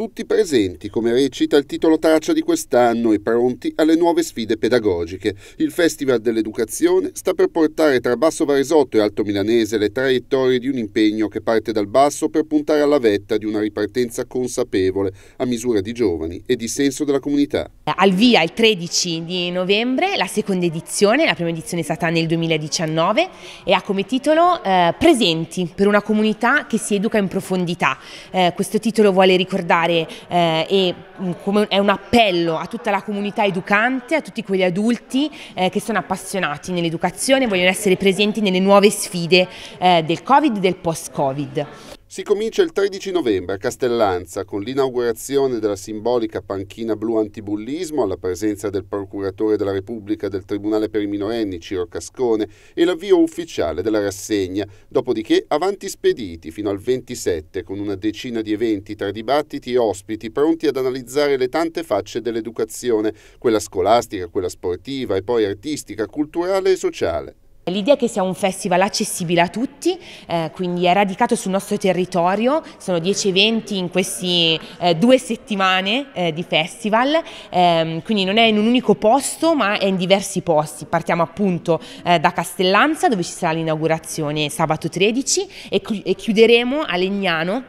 tutti presenti, come recita il titolo traccia di quest'anno, e pronti alle nuove sfide pedagogiche. Il Festival dell'Educazione sta per portare tra Basso Varesotto e Alto Milanese le traiettorie di un impegno che parte dal basso per puntare alla vetta di una ripartenza consapevole a misura di giovani e di senso della comunità. Al via il 13 di novembre la seconda edizione, la prima edizione è stata nel 2019 e ha come titolo eh, Presenti per una comunità che si educa in profondità. Eh, questo titolo vuole ricordare fare eh, e um, è un appello a tutta la comunità educante, a tutti quegli adulti eh, che sono appassionati nell'educazione e vogliono essere presenti nelle nuove sfide eh, del Covid e del post-Covid. Si comincia il 13 novembre a Castellanza con l'inaugurazione della simbolica panchina blu antibullismo alla presenza del procuratore della Repubblica del Tribunale per i minorenni Ciro Cascone e l'avvio ufficiale della rassegna, dopodiché avanti spediti fino al 27 con una decina di eventi tra dibattiti e ospiti pronti ad analizzare le tante facce dell'educazione, quella scolastica, quella sportiva e poi artistica, culturale e sociale. L'idea è che sia un festival accessibile a tutti, eh, quindi è radicato sul nostro territorio, sono 10 eventi in queste eh, due settimane eh, di festival, ehm, quindi non è in un unico posto ma è in diversi posti. Partiamo appunto eh, da Castellanza dove ci sarà l'inaugurazione sabato 13 e, e chiuderemo a Legnano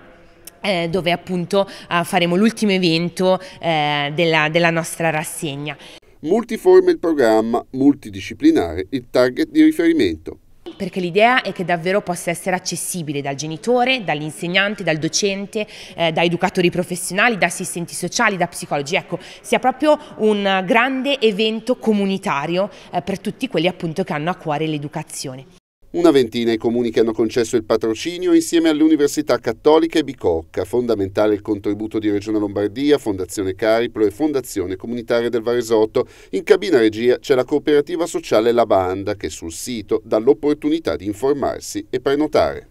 eh, dove appunto eh, faremo l'ultimo evento della, della nostra rassegna multiforme il programma, multidisciplinare il target di riferimento. Perché l'idea è che davvero possa essere accessibile dal genitore, dall'insegnante, dal docente, eh, da educatori professionali, da assistenti sociali, da psicologi, ecco, sia proprio un grande evento comunitario eh, per tutti quelli appunto che hanno a cuore l'educazione. Una ventina i comuni che hanno concesso il patrocinio insieme alle università cattolica e Bicocca, fondamentale il contributo di Regione Lombardia, Fondazione Cariplo e Fondazione Comunitaria del Varesotto. In cabina regia c'è la cooperativa sociale La Banda che sul sito dà l'opportunità di informarsi e prenotare.